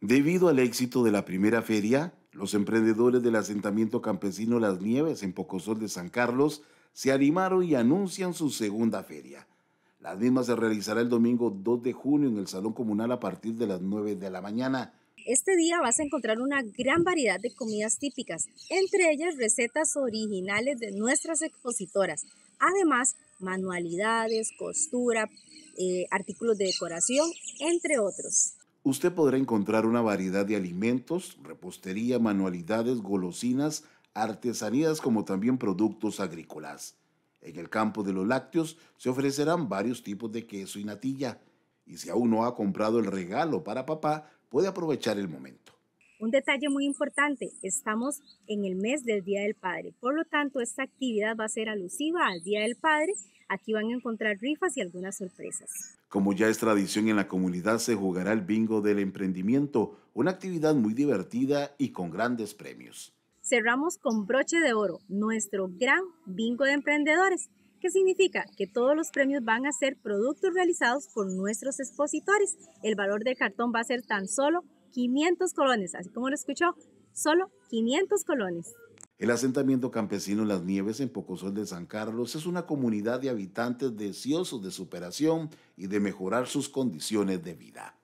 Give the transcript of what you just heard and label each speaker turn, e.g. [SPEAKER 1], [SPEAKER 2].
[SPEAKER 1] Debido al éxito de la primera feria, los emprendedores del asentamiento campesino Las Nieves en Pocosol de San Carlos se animaron y anuncian su segunda feria. La misma se realizará el domingo 2 de junio en el Salón Comunal a partir de las 9 de la mañana.
[SPEAKER 2] Este día vas a encontrar una gran variedad de comidas típicas, entre ellas recetas originales de nuestras expositoras. Además, manualidades, costura, eh, artículos de decoración, entre otros
[SPEAKER 1] usted podrá encontrar una variedad de alimentos, repostería, manualidades, golosinas, artesanías como también productos agrícolas. En el campo de los lácteos se ofrecerán varios tipos de queso y natilla. Y si aún no ha comprado el regalo para papá, puede aprovechar el momento.
[SPEAKER 2] Un detalle muy importante, estamos en el mes del Día del Padre, por lo tanto esta actividad va a ser alusiva al Día del Padre. Aquí van a encontrar rifas y algunas sorpresas.
[SPEAKER 1] Como ya es tradición en la comunidad, se jugará el bingo del emprendimiento, una actividad muy divertida y con grandes premios.
[SPEAKER 2] Cerramos con broche de oro nuestro gran bingo de emprendedores, que significa que todos los premios van a ser productos realizados por nuestros expositores. El valor del cartón va a ser tan solo 500 colones, así como lo escuchó, solo 500 colones.
[SPEAKER 1] El asentamiento campesino Las Nieves en Pocosol de San Carlos es una comunidad de habitantes deseosos de superación y de mejorar sus condiciones de vida.